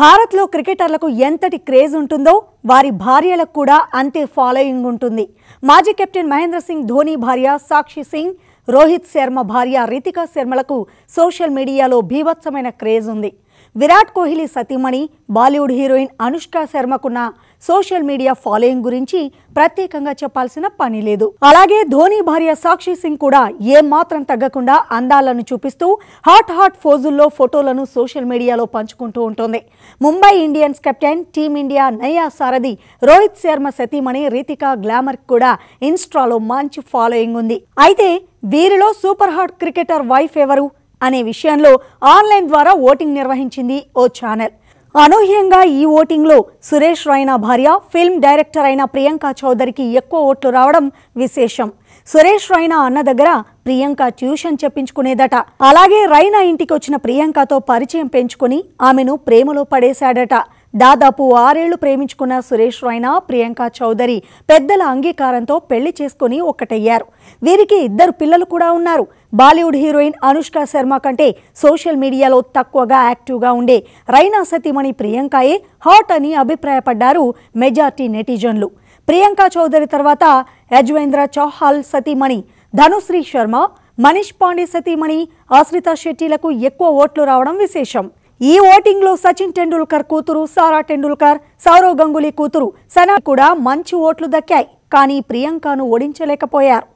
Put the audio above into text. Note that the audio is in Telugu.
భారత్లో క్రికెటర్లకు ఎంతటి క్రేజ్ ఉంటుందో వారి భార్యలకు కూడా అంతే ఫాలోయింగ్ ఉంటుంది మాజీ కెప్టెన్ మహేంద్ర సింగ్ ధోని భార్య సాక్షి సింగ్ రోహిత్ శర్మ భార్య రితికా శర్మలకు సోషల్ మీడియాలో భీభత్సమైన క్రేజ్ ఉంది విరాట్ కోహ్లీ సతీమణి బాలీవుడ్ హీరోయిన్ అనుష్క శర్మకున్న సోషల్ మీడియా ఫాలోయింగ్ గురించి ప్రత్యేకంగా చెప్పాల్సిన పని లేదు అలాగే ధోని భార్య సాక్షి సింగ్ కూడా ఏ మాత్రం తగ్గకుండా అందాలను చూపిస్తూ హాట్ హాట్ ఫోజుల్లో ఫోటోలను సోషల్ మీడియాలో పంచుకుంటూ ఉంటుంది ముంబై ఇండియన్స్ కెప్టెన్ టీమిండియా నయా సారథి రోహిత్ శర్మ సతీమణి రీతికా గ్లామర్ కూడా ఇన్స్టాలో మంచి ఫాలోయింగ్ ఉంది అయితే వీరిలో సూపర్ హాట్ క్రికెటర్ వైఫ్ ఎవరు అనే విషయంలో ఆన్లైన్ ద్వారా ఓటింగ్ నిర్వహించింది ఓ ఛానల్ అనూహ్యంగా ఈ ఓటింగ్లో సురేష్ రైనా భార్య ఫిల్మ్ డైరెక్టర్ అయిన ప్రియాంక చౌదరికి ఎక్కువ ఓట్లు రావడం విశేషం సురేష్ రైనా అన్న దగ్గర ప్రియాంక ట్యూషన్ చెప్పించుకునేదట అలాగే రైనా ఇంటికి వచ్చిన ప్రియాంకతో పరిచయం పెంచుకుని ఆమెను ప్రేమలో పడేశాడట దాదాపు ఆరేళ్లు ప్రేమించుకున్న సురేష్ రైనా ప్రియాంక చౌదరి పెద్దల అంగీకారంతో పెళ్లి చేసుకుని ఒక్కటయ్యారు వీరికి ఇద్దరు పిల్లలు కూడా ఉన్నారు బాలీవుడ్ హీరోయిన్ అనుష్క శర్మ కంటే సోషల్ మీడియాలో తక్కువగా యాక్టివ్గా ఉండే రైనా సతీమణి ప్రియాంకయే హాట్ అని అభిప్రాయపడ్డారు మెజార్టీ నెటిజన్లు ప్రియాంక చౌదరి తర్వాత యజ్వేంద్ర చౌహాల్ సతీమణి ధనుశ్రీ శర్మ మనీష్ పాండే సతీమణి ఆశ్రిత శెట్టిలకు ఎక్కువ ఓట్లు రావడం విశేషం ఈ ఓటింగ్లో సచిన్ టెండూల్కర్ కూతురు సారా టెండూల్కర్ సౌరవ్ గంగులీ కూతురు సనా కూడా మంచి ఓట్లు దక్కాయి కానీ ప్రియాంకను ఓడించలేకపోయారు